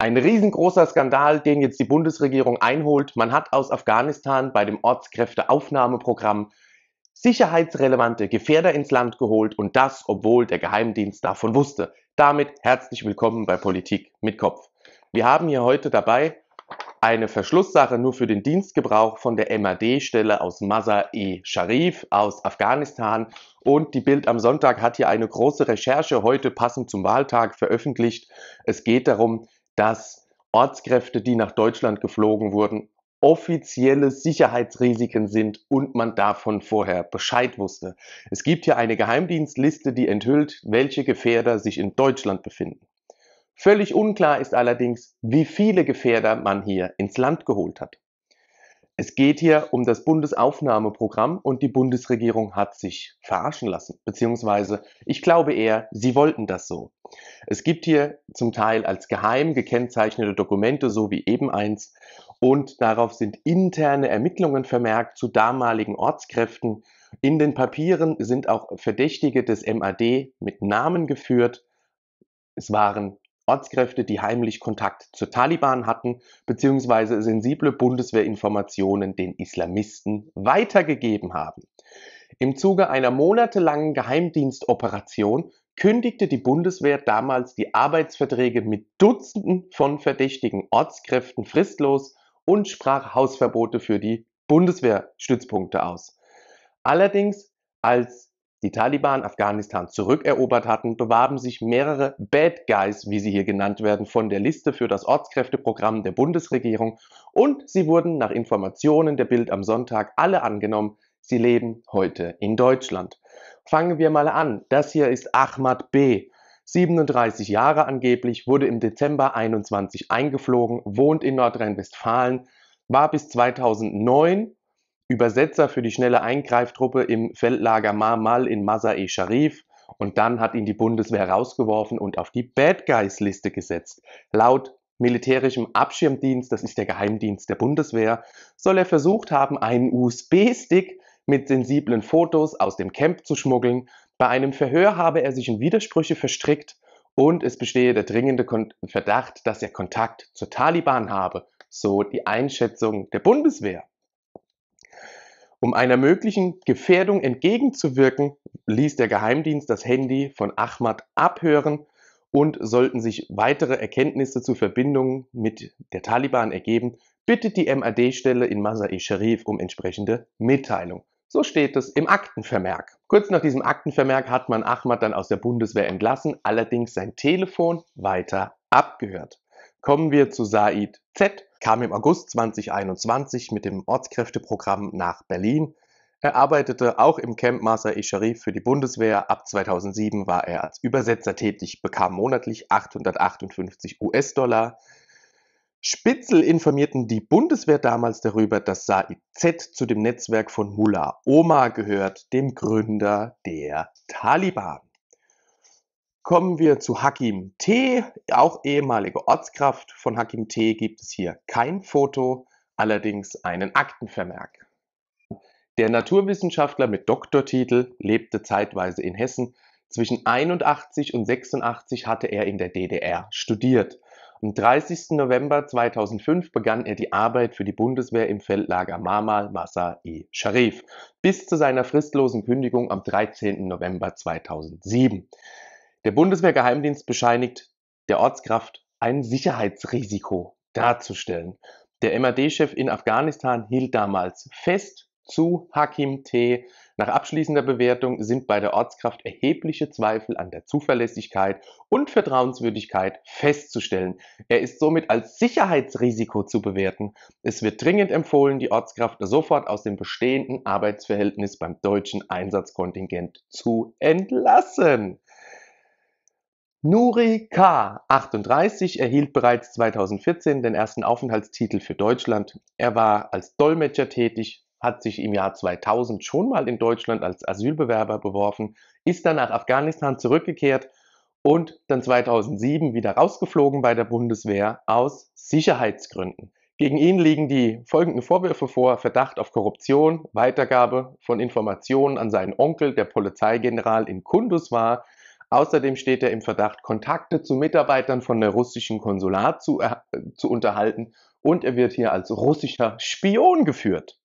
Ein riesengroßer Skandal, den jetzt die Bundesregierung einholt. Man hat aus Afghanistan bei dem Ortskräfteaufnahmeprogramm sicherheitsrelevante Gefährder ins Land geholt und das, obwohl der Geheimdienst davon wusste. Damit herzlich willkommen bei Politik mit Kopf. Wir haben hier heute dabei eine Verschlusssache nur für den Dienstgebrauch von der MAD-Stelle aus Mazar-e-Sharif aus Afghanistan und die Bild am Sonntag hat hier eine große Recherche heute passend zum Wahltag veröffentlicht. Es geht darum, dass Ortskräfte, die nach Deutschland geflogen wurden, offizielle Sicherheitsrisiken sind und man davon vorher Bescheid wusste. Es gibt hier eine Geheimdienstliste, die enthüllt, welche Gefährder sich in Deutschland befinden. Völlig unklar ist allerdings, wie viele Gefährder man hier ins Land geholt hat. Es geht hier um das Bundesaufnahmeprogramm und die Bundesregierung hat sich verarschen lassen, beziehungsweise ich glaube eher, sie wollten das so. Es gibt hier zum Teil als geheim gekennzeichnete Dokumente, so wie eben eins, und darauf sind interne Ermittlungen vermerkt zu damaligen Ortskräften. In den Papieren sind auch Verdächtige des MAD mit Namen geführt. Es waren Ortskräfte, die heimlich Kontakt zur Taliban hatten, beziehungsweise sensible Bundeswehrinformationen den Islamisten weitergegeben haben. Im Zuge einer monatelangen Geheimdienstoperation kündigte die Bundeswehr damals die Arbeitsverträge mit Dutzenden von verdächtigen Ortskräften fristlos und sprach Hausverbote für die Bundeswehrstützpunkte aus. Allerdings als die Taliban Afghanistan zurückerobert hatten, bewarben sich mehrere Bad Guys, wie sie hier genannt werden, von der Liste für das Ortskräfteprogramm der Bundesregierung und sie wurden nach Informationen der Bild am Sonntag alle angenommen. Sie leben heute in Deutschland. Fangen wir mal an. Das hier ist Ahmad B. 37 Jahre angeblich, wurde im Dezember 21 eingeflogen, wohnt in Nordrhein-Westfalen, war bis 2009 Übersetzer für die schnelle Eingreiftruppe im Feldlager Marmal in Masar-e Sharif und dann hat ihn die Bundeswehr rausgeworfen und auf die Bad Guys Liste gesetzt. Laut militärischem Abschirmdienst, das ist der Geheimdienst der Bundeswehr, soll er versucht haben, einen USB-Stick mit sensiblen Fotos aus dem Camp zu schmuggeln. Bei einem Verhör habe er sich in Widersprüche verstrickt und es bestehe der dringende Kon Verdacht, dass er Kontakt zur Taliban habe, so die Einschätzung der Bundeswehr. Um einer möglichen Gefährdung entgegenzuwirken, ließ der Geheimdienst das Handy von Ahmad abhören und sollten sich weitere Erkenntnisse zu Verbindungen mit der Taliban ergeben, bittet die MAD-Stelle in Masai Sharif um entsprechende Mitteilung. So steht es im Aktenvermerk. Kurz nach diesem Aktenvermerk hat man Ahmad dann aus der Bundeswehr entlassen, allerdings sein Telefon weiter abgehört. Kommen wir zu Said Z, kam im August 2021 mit dem Ortskräfteprogramm nach Berlin. Er arbeitete auch im Camp Maser Isharif für die Bundeswehr. Ab 2007 war er als Übersetzer tätig, bekam monatlich 858 US-Dollar. Spitzel informierten die Bundeswehr damals darüber, dass SAIZ zu dem Netzwerk von Mullah Omar gehört, dem Gründer der Taliban. Kommen wir zu Hakim T., auch ehemalige Ortskraft von Hakim T. gibt es hier kein Foto, allerdings einen Aktenvermerk. Der Naturwissenschaftler mit Doktortitel lebte zeitweise in Hessen. Zwischen 81 und 86 hatte er in der DDR studiert. Am 30. November 2005 begann er die Arbeit für die Bundeswehr im Feldlager Mamal Massa i Sharif bis zu seiner fristlosen Kündigung am 13. November 2007. Der Bundeswehrgeheimdienst bescheinigt der Ortskraft ein Sicherheitsrisiko darzustellen. Der MAD-Chef in Afghanistan hielt damals fest zu Hakim T. Nach abschließender Bewertung sind bei der Ortskraft erhebliche Zweifel an der Zuverlässigkeit und Vertrauenswürdigkeit festzustellen. Er ist somit als Sicherheitsrisiko zu bewerten. Es wird dringend empfohlen, die Ortskraft sofort aus dem bestehenden Arbeitsverhältnis beim deutschen Einsatzkontingent zu entlassen. Nuri K. 38 erhielt bereits 2014 den ersten Aufenthaltstitel für Deutschland. Er war als Dolmetscher tätig, hat sich im Jahr 2000 schon mal in Deutschland als Asylbewerber beworfen, ist dann nach Afghanistan zurückgekehrt und dann 2007 wieder rausgeflogen bei der Bundeswehr aus Sicherheitsgründen. Gegen ihn liegen die folgenden Vorwürfe vor: Verdacht auf Korruption, Weitergabe von Informationen an seinen Onkel, der Polizeigeneral in Kunduz war, Außerdem steht er im Verdacht, Kontakte zu Mitarbeitern von der russischen Konsulat zu, äh, zu unterhalten und er wird hier als russischer Spion geführt.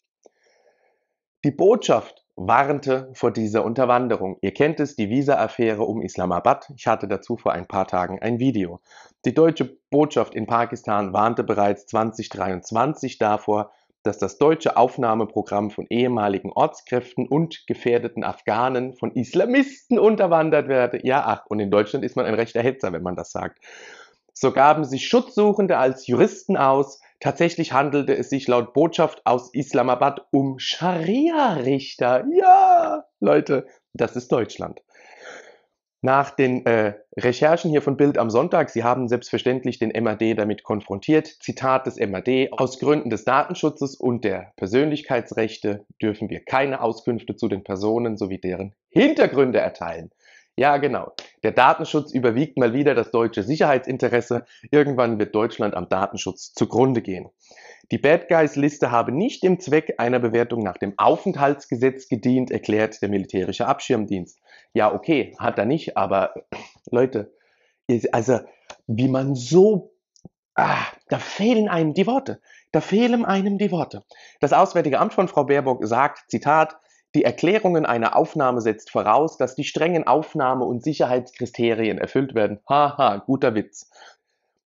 Die Botschaft warnte vor dieser Unterwanderung. Ihr kennt es, die Visa-Affäre um Islamabad. Ich hatte dazu vor ein paar Tagen ein Video. Die deutsche Botschaft in Pakistan warnte bereits 2023 davor, dass das deutsche Aufnahmeprogramm von ehemaligen Ortskräften und gefährdeten Afghanen von Islamisten unterwandert werde. Ja, ach, und in Deutschland ist man ein rechter Hetzer, wenn man das sagt. So gaben sich Schutzsuchende als Juristen aus. Tatsächlich handelte es sich laut Botschaft aus Islamabad um Scharia-Richter. Ja, Leute, das ist Deutschland. Nach den äh, Recherchen hier von Bild am Sonntag, Sie haben selbstverständlich den MAD damit konfrontiert. Zitat des MAD, aus Gründen des Datenschutzes und der Persönlichkeitsrechte dürfen wir keine Auskünfte zu den Personen sowie deren Hintergründe erteilen. Ja, genau. Der Datenschutz überwiegt mal wieder das deutsche Sicherheitsinteresse. Irgendwann wird Deutschland am Datenschutz zugrunde gehen. Die Bad Guys Liste habe nicht dem Zweck einer Bewertung nach dem Aufenthaltsgesetz gedient, erklärt der militärische Abschirmdienst. Ja, okay, hat er nicht, aber Leute, also wie man so, ah, da fehlen einem die Worte. Da fehlen einem die Worte. Das Auswärtige Amt von Frau Baerbock sagt, Zitat, die Erklärungen einer Aufnahme setzt voraus, dass die strengen Aufnahme- und Sicherheitskriterien erfüllt werden. Haha, guter Witz.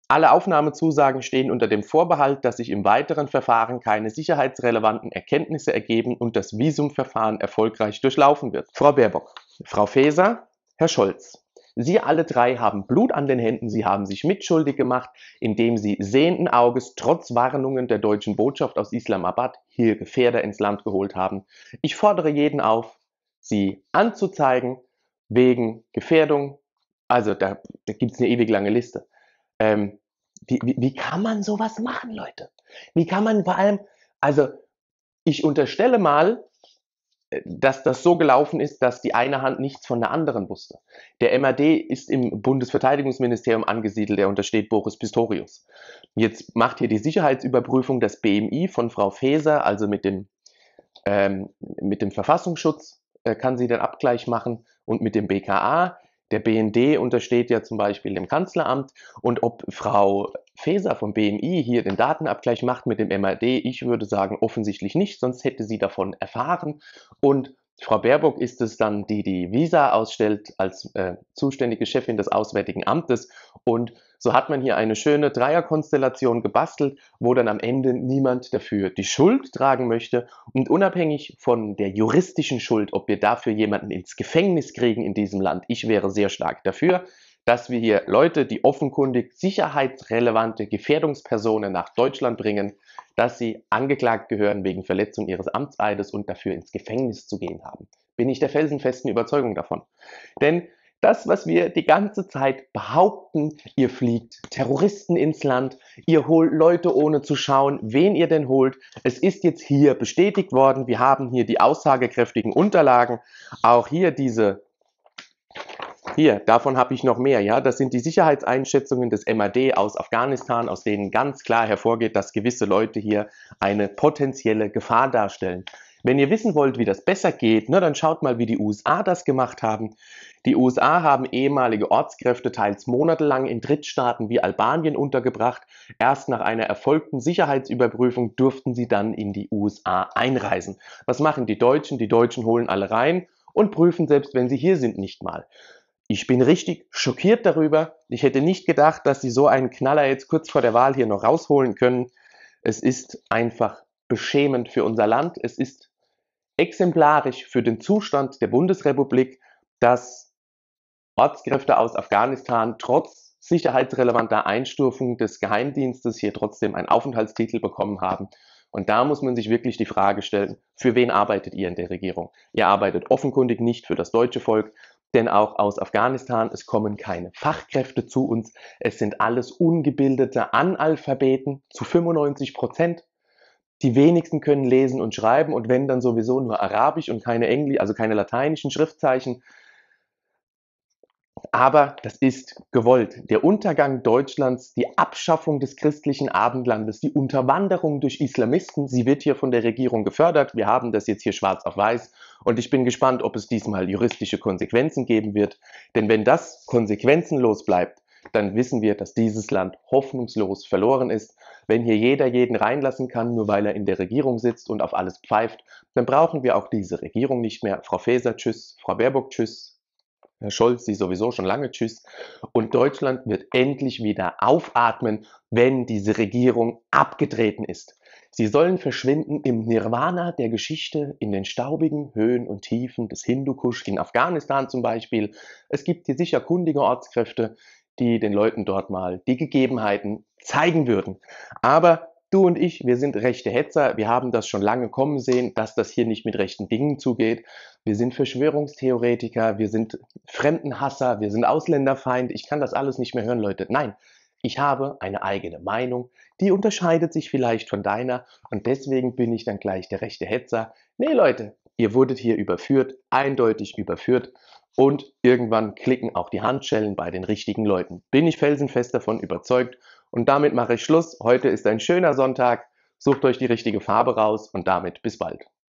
Alle Aufnahmezusagen stehen unter dem Vorbehalt, dass sich im weiteren Verfahren keine sicherheitsrelevanten Erkenntnisse ergeben und das Visumverfahren erfolgreich durchlaufen wird. Frau Baerbock, Frau Faeser, Herr Scholz. Sie alle drei haben Blut an den Händen, Sie haben sich mitschuldig gemacht, indem Sie sehenden Auges trotz Warnungen der deutschen Botschaft aus Islamabad hier Gefährder ins Land geholt haben. Ich fordere jeden auf, Sie anzuzeigen wegen Gefährdung. Also da, da gibt es eine ewig lange Liste. Ähm, wie, wie, wie kann man sowas machen, Leute? Wie kann man vor allem, also ich unterstelle mal, dass das so gelaufen ist, dass die eine Hand nichts von der anderen wusste. Der MAD ist im Bundesverteidigungsministerium angesiedelt, der untersteht Boris Pistorius. Jetzt macht hier die Sicherheitsüberprüfung das BMI von Frau Faeser, also mit dem, ähm, mit dem Verfassungsschutz äh, kann sie den Abgleich machen und mit dem BKA. Der BND untersteht ja zum Beispiel dem Kanzleramt und ob Frau Faeser vom BMI hier den Datenabgleich macht mit dem MRD, ich würde sagen offensichtlich nicht, sonst hätte sie davon erfahren und Frau Baerbock ist es dann, die die Visa ausstellt als äh, zuständige Chefin des Auswärtigen Amtes. Und so hat man hier eine schöne Dreierkonstellation gebastelt, wo dann am Ende niemand dafür die Schuld tragen möchte. Und unabhängig von der juristischen Schuld, ob wir dafür jemanden ins Gefängnis kriegen in diesem Land, ich wäre sehr stark dafür, dass wir hier Leute, die offenkundig sicherheitsrelevante Gefährdungspersonen nach Deutschland bringen, dass sie angeklagt gehören wegen Verletzung ihres Amtseides und dafür ins Gefängnis zu gehen haben. Bin ich der felsenfesten Überzeugung davon. Denn das, was wir die ganze Zeit behaupten, ihr fliegt Terroristen ins Land, ihr holt Leute ohne zu schauen, wen ihr denn holt. Es ist jetzt hier bestätigt worden, wir haben hier die aussagekräftigen Unterlagen, auch hier diese hier, davon habe ich noch mehr. Ja, das sind die Sicherheitseinschätzungen des MAD aus Afghanistan, aus denen ganz klar hervorgeht, dass gewisse Leute hier eine potenzielle Gefahr darstellen. Wenn ihr wissen wollt, wie das besser geht, na, dann schaut mal, wie die USA das gemacht haben. Die USA haben ehemalige Ortskräfte teils monatelang in Drittstaaten wie Albanien untergebracht. Erst nach einer erfolgten Sicherheitsüberprüfung durften sie dann in die USA einreisen. Was machen die Deutschen? Die Deutschen holen alle rein und prüfen selbst, wenn sie hier sind, nicht mal. Ich bin richtig schockiert darüber. Ich hätte nicht gedacht, dass sie so einen Knaller jetzt kurz vor der Wahl hier noch rausholen können. Es ist einfach beschämend für unser Land. Es ist exemplarisch für den Zustand der Bundesrepublik, dass Ortskräfte aus Afghanistan trotz sicherheitsrelevanter Einstufung des Geheimdienstes hier trotzdem einen Aufenthaltstitel bekommen haben. Und da muss man sich wirklich die Frage stellen, für wen arbeitet ihr in der Regierung? Ihr arbeitet offenkundig nicht für das deutsche Volk, denn auch aus Afghanistan, es kommen keine Fachkräfte zu uns, es sind alles ungebildete Analphabeten zu 95 Prozent. Die wenigsten können lesen und schreiben und wenn dann sowieso nur Arabisch und keine Englisch, also keine lateinischen Schriftzeichen. Aber das ist gewollt. Der Untergang Deutschlands, die Abschaffung des christlichen Abendlandes, die Unterwanderung durch Islamisten, sie wird hier von der Regierung gefördert. Wir haben das jetzt hier schwarz auf weiß. Und ich bin gespannt, ob es diesmal juristische Konsequenzen geben wird. Denn wenn das konsequenzenlos bleibt, dann wissen wir, dass dieses Land hoffnungslos verloren ist. Wenn hier jeder jeden reinlassen kann, nur weil er in der Regierung sitzt und auf alles pfeift, dann brauchen wir auch diese Regierung nicht mehr. Frau Faeser, tschüss. Frau Baerbock, tschüss. Herr Scholz, die sowieso schon lange Tschüss. Und Deutschland wird endlich wieder aufatmen, wenn diese Regierung abgetreten ist. Sie sollen verschwinden im Nirvana der Geschichte, in den staubigen Höhen und Tiefen des Hindukusch, in Afghanistan zum Beispiel. Es gibt hier sicher kundige Ortskräfte, die den Leuten dort mal die Gegebenheiten zeigen würden. Aber Du und ich, wir sind rechte Hetzer, wir haben das schon lange kommen sehen, dass das hier nicht mit rechten Dingen zugeht. Wir sind Verschwörungstheoretiker, wir sind Fremdenhasser, wir sind Ausländerfeind. Ich kann das alles nicht mehr hören, Leute. Nein, ich habe eine eigene Meinung, die unterscheidet sich vielleicht von deiner und deswegen bin ich dann gleich der rechte Hetzer. Nee, Leute, ihr wurdet hier überführt, eindeutig überführt und irgendwann klicken auch die Handschellen bei den richtigen Leuten. Bin ich felsenfest davon überzeugt und damit mache ich Schluss. Heute ist ein schöner Sonntag. Sucht euch die richtige Farbe raus und damit bis bald.